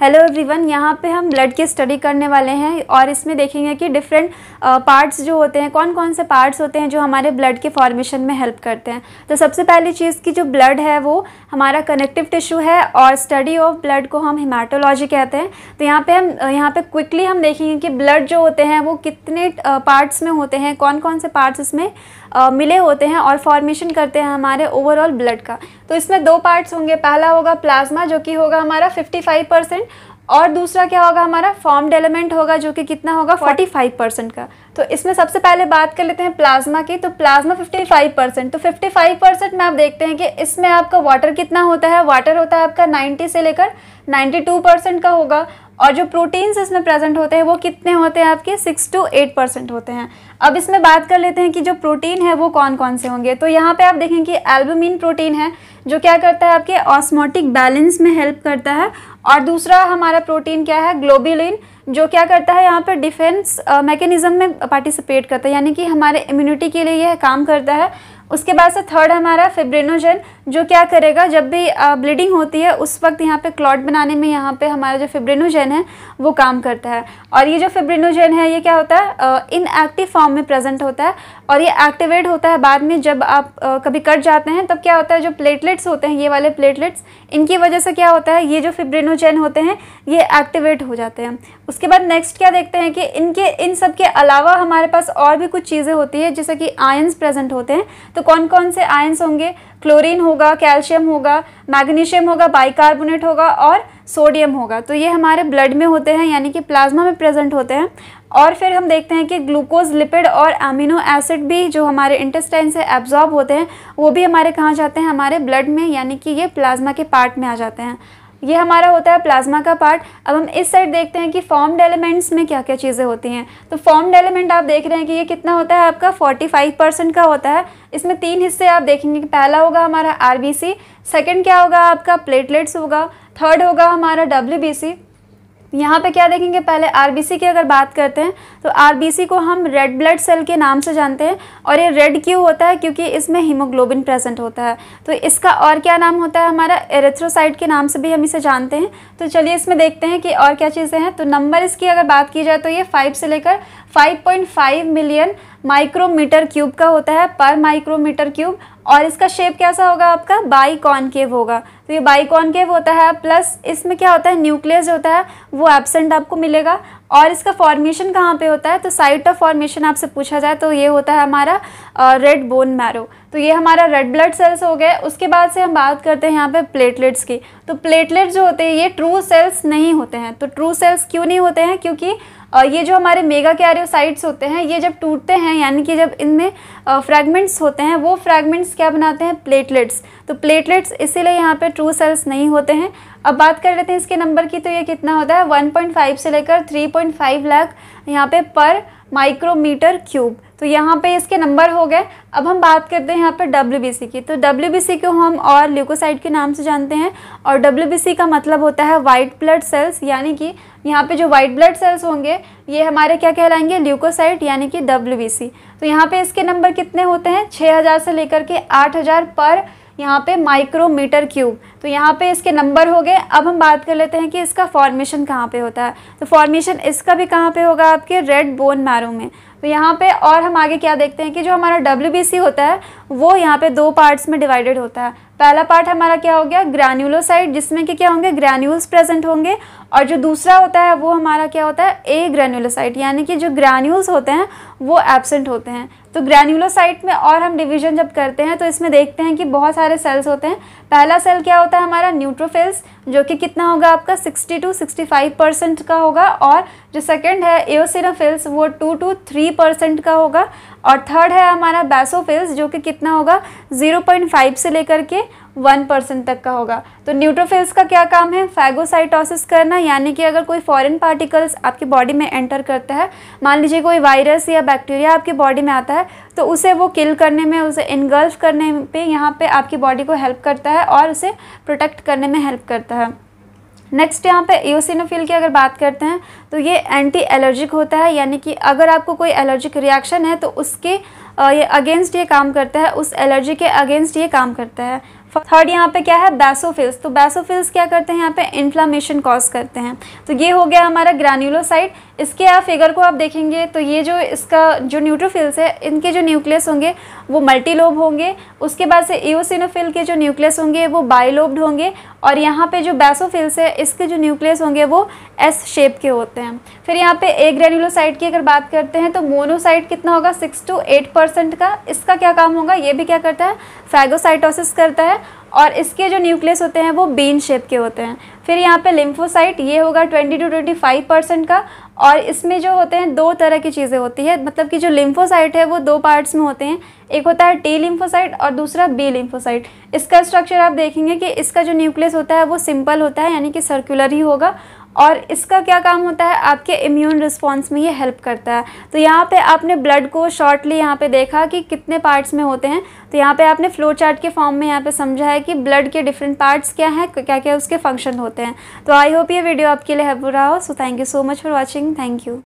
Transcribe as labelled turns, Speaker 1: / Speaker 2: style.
Speaker 1: hello everyone यहाँ पे हम ब्लड की स्टडी करने वाले हैं और इसमें देखेंगे कि डिफरेंट पार्ट्स जो होते हैं कौन कौन से पार्ट्स होते हैं जो हमारे ब्लड के फॉर्मेशन में हेल्प करते हैं तो सबसे पहली चीज़ की जो ब्लड है वो हमारा कनेक्टिव टिश्यू है और स्टडी ऑफ ब्लड को हम हिमाटोलॉजी कहते हैं तो यहाँ पर हम यहाँ पर क्विकली हम देखेंगे कि ब्लड जो होते हैं वो कितने पार्ट्स में होते हैं कौन कौन से पार्ट्स इसमें मिले होते हैं और फॉर्मेशन करते हैं हमारे ओवरऑल ब्लड का तो इसमें दो पार्ट्स होंगे पहला होगा प्लाज्मा जो कि होगा हमारा 55 परसेंट और दूसरा क्या होगा हमारा फॉर्म्ड एलिमेंट होगा जो कि कितना होगा 45 परसेंट का तो इसमें सबसे पहले बात कर लेते हैं प्लाज्मा की तो प्लाज्मा 55 परसेंट तो 55 परसेंट में आप देखते हैं कि इसमें आपका वाटर कितना होता है वाटर होता है आपका 90 से लेकर 92 परसेंट का होगा और जो प्रोटीन्स इसमें प्रेजेंट होते हैं वो कितने होते हैं आपके सिक्स टू एट परसेंट होते हैं अब इसमें बात कर लेते हैं कि जो प्रोटीन है वो कौन कौन से होंगे तो यहाँ पे आप देखें कि एल्बुमिन प्रोटीन है जो क्या करता है आपके ऑस्मोटिक बैलेंस में हेल्प करता है और दूसरा हमारा प्रोटीन क्या है ग्लोबिलिन जो क्या करता है यहाँ पर डिफेंस मैकेनिज्म में पार्टिसिपेट करता है यानी कि हमारे इम्यूनिटी के लिए यह काम करता है उसके बाद से थर्ड हमारा फेब्रेनोजन जो क्या करेगा जब भी ब्लीडिंग होती है उस वक्त यहाँ पे क्लॉट बनाने में यहाँ पे हमारा जो फिब्रिनोजेन है वो काम करता है और ये जो फिब्रिनोजेन है ये क्या होता है इनएक्टिव फॉर्म में प्रेजेंट होता है और ये एक्टिवेट होता है बाद में जब आप आ, कभी कट जाते हैं तब क्या होता है जो प्लेटलेट्स होते हैं ये वाले प्लेटलेट्स इनकी वजह से क्या होता है ये जो फिब्रिनोजेन होते हैं ये एक्टिवेट हो जाते हैं उसके बाद नेक्स्ट क्या देखते हैं कि इनके इन सब के अलावा हमारे पास और भी कुछ चीज़ें होती है जैसे कि आयन्स प्रेजेंट होते हैं तो कौन कौन से आयन्स होंगे क्लोरीन होगा होगा कैल्शियम होगा मैग्नीशियम होगा बाइकार्बोनेट होगा और सोडियम होगा तो ये हमारे ब्लड में होते हैं यानी कि प्लाज्मा में प्रेजेंट होते हैं और फिर हम देखते हैं कि ग्लूकोज लिपिड और अमीनो एसिड भी जो हमारे इंटेस्टाइन से एब्जॉर्ब होते हैं वो भी हमारे कहाँ जाते हैं हमारे ब्लड में यानी कि ये प्लाज्मा के पार्ट में आ जाते हैं ये हमारा होता है प्लाज्मा का पार्ट अब हम इस साइड देखते हैं कि फॉर्म्ड एलिमेंट्स में क्या क्या चीज़ें होती हैं तो फॉर्म्ड एलिमेंट आप देख रहे हैं कि ये कितना होता है आपका 45 परसेंट का होता है इसमें तीन हिस्से आप देखेंगे पहला होगा हमारा आर सेकंड क्या होगा आपका प्लेटलेट्स होगा थर्ड होगा हमारा डब्ल्यू यहाँ पे क्या देखेंगे पहले आरबीसी की अगर बात करते हैं तो आरबीसी को हम रेड ब्लड सेल के नाम से जानते हैं और ये रेड क्यों होता है क्योंकि इसमें हीमोग्लोबिन प्रेजेंट होता है तो इसका और क्या नाम होता है हमारा एरेथ्रोसाइट के नाम से भी हम इसे जानते हैं तो चलिए इसमें देखते हैं कि और क्या चीज़ें हैं तो नंबर इसकी अगर बात की जाए तो ये फाइव से लेकर 5.5 मिलियन माइक्रोमीटर क्यूब का होता है पर माइक्रोमीटर क्यूब और इसका शेप कैसा होगा आपका बाई कॉनकेव होगा तो ये बाई कॉनकेव होता है प्लस इसमें क्या होता है न्यूक्लियस जो होता है वो एबसेंट आपको मिलेगा और इसका फॉर्मेशन कहाँ पे होता है तो साइट ऑफ फॉर्मेशन आपसे पूछा जाए तो ये होता है हमारा रेड बोन मैरो तो ये हमारा रेड ब्लड सेल्स हो गए उसके बाद से हम बात करते हैं यहाँ पे प्लेटलेट्स की तो प्लेटलेट्स जो होते हैं ये ट्रू सेल्स नहीं होते हैं तो ट्रू सेल्स क्यों नहीं होते हैं क्योंकि ये जो हमारे मेगा कैरियोसाइट्स होते हैं ये जब टूटते हैं यानी कि जब इनमें फ्रैगमेंट्स होते हैं वो फ्रैगमेंट्स क्या बनाते हैं प्लेटलेट्स तो प्लेटलेट्स इसीलिए यहाँ पे ट्रू सेल्स नहीं होते हैं अब बात कर लेते हैं इसके नंबर की तो ये कितना होता है 1.5 से लेकर 3.5 लाख यहाँ पे पर माइक्रोमीटर क्यूब तो यहाँ पे इसके नंबर हो गए अब हम बात करते हैं यहाँ पर डब्ल्यू की तो डब्ल्यू को हम और ल्यूकोसाइट के नाम से जानते हैं और डब्ल्यू का मतलब होता है वाइट ब्लड सेल्स यानी कि यहाँ पे जो वाइट ब्लड सेल्स होंगे ये हमारे क्या कहलाएंगे ल्यूकोसाइट यानी कि डब्ल्यू तो यहाँ पे इसके नंबर कितने होते हैं छः से लेकर के आठ पर यहाँ पे माइक्रोमीटर क्यूब तो यहाँ पे इसके नंबर हो गए अब हम बात कर लेते हैं कि इसका फॉर्मेशन कहाँ पे होता है तो फॉर्मेशन इसका भी कहाँ पे होगा आपके रेड बोन मैरो में तो यहाँ पे और हम आगे क्या देखते हैं कि जो हमारा डब्ल्यू होता है वो यहाँ पे दो पार्ट्स में डिवाइडेड होता है पहला पार्ट हमारा क्या हो गया ग्रैन्यूलोसाइट जिसमें कि क्या होंगे ग्रैन्यूल्स प्रेजेंट होंगे और जो दूसरा होता है वो हमारा क्या होता है ए ग्रैन्यूलोसाइट यानी कि जो ग्रैन्यूल्स होते हैं वो एबसेंट होते हैं तो ग्रैन्यूलोसाइट में और हम डिवीजन जब करते हैं तो इसमें देखते हैं कि बहुत सारे सेल्स होते हैं पहला सेल क्या होता है हमारा न्यूट्रोफिल्स जो कि कितना होगा आपका 60 टू 65 परसेंट का होगा और जो सेकंड है एओसिनोफिल्स वो 2 टू 3 परसेंट का होगा और थर्ड है हमारा बैसोफिल्स जो कि कितना होगा 0.5 से लेकर के वन परसेंट तक का होगा तो न्यूट्रोफिल्स का क्या काम है फैगोसाइटोसिस करना यानी कि अगर कोई फॉरेन पार्टिकल्स आपकी बॉडी में एंटर करता है मान लीजिए कोई वायरस या बैक्टीरिया आपकी बॉडी में आता है तो उसे वो किल करने में उसे इनगल्फ करने पे यहाँ पे आपकी बॉडी को हेल्प करता है और उसे प्रोटेक्ट करने में हेल्प करता है नेक्स्ट यहाँ पे एओसिनोफिल की अगर बात करते हैं तो ये एंटी एलर्जिक होता है यानी कि अगर आपको कोई एलर्जिक रिएक्शन है तो उसके ये अगेंस्ट ये काम करता है उस एलर्जी के अगेंस्ट ये काम करता है थर्ड यहाँ पे क्या है बैसोफिल्स तो बैसोफिल्स क्या करते हैं यहाँ पे इन्फ्लामेशन कॉज करते हैं तो ये हो गया हमारा ग्रैन्यूलोसाइट इसके आप फिगर को आप देखेंगे तो ये जो इसका जो न्यूट्रोफिल्स है इनके जो न्यूक्लियस होंगे वो मल्टीलोब होंगे उसके बाद से एओसिनोफिल के जो न्यूक्लियस होंगे वो बाइलोब्ड होंगे और यहाँ पे जो बैसोफिल्स है इसके जो न्यूक्लियस होंगे वो एस शेप के होते हैं फिर यहाँ पे ए ग्रेन्यूलोसाइट की अगर बात करते हैं तो मोनोसाइट कितना होगा सिक्स टू एट परसेंट का इसका क्या काम होगा ये भी क्या करता है फैगोसाइटोसिस करता है है और इसके जो न्यूक्लियस होते हैं वो बीन शेप के होते हैं फिर यहाँ पे लिम्फोसाइट ये होगा 20 टू 25 परसेंट का और इसमें जो होते हैं दो तरह की चीज़ें होती है मतलब कि जो लिम्फोसाइट है वो दो पार्ट्स में होते हैं एक होता है टी लिम्फोसाइट और दूसरा बी लिम्फोसाइट इसका स्ट्रक्चर आप देखेंगे कि इसका जो न्यूक्लियस होता है वो सिंपल होता है यानी कि सर्कुलर ही होगा और इसका क्या काम होता है आपके इम्यून रिस्पॉन्स में ये हेल्प करता है तो यहाँ पे आपने ब्लड को शॉर्टली यहाँ पे देखा कि कितने पार्ट्स में होते हैं तो यहाँ पे आपने फ्लो चार्ट के फॉर्म में यहाँ पे समझा है कि ब्लड के डिफरेंट पार्ट्स क्या हैं क्या क्या उसके फंक्शन होते हैं तो आई होप ये वीडियो आपके लिए हेल्पफुल रहा हो so thank you so much for watching thank you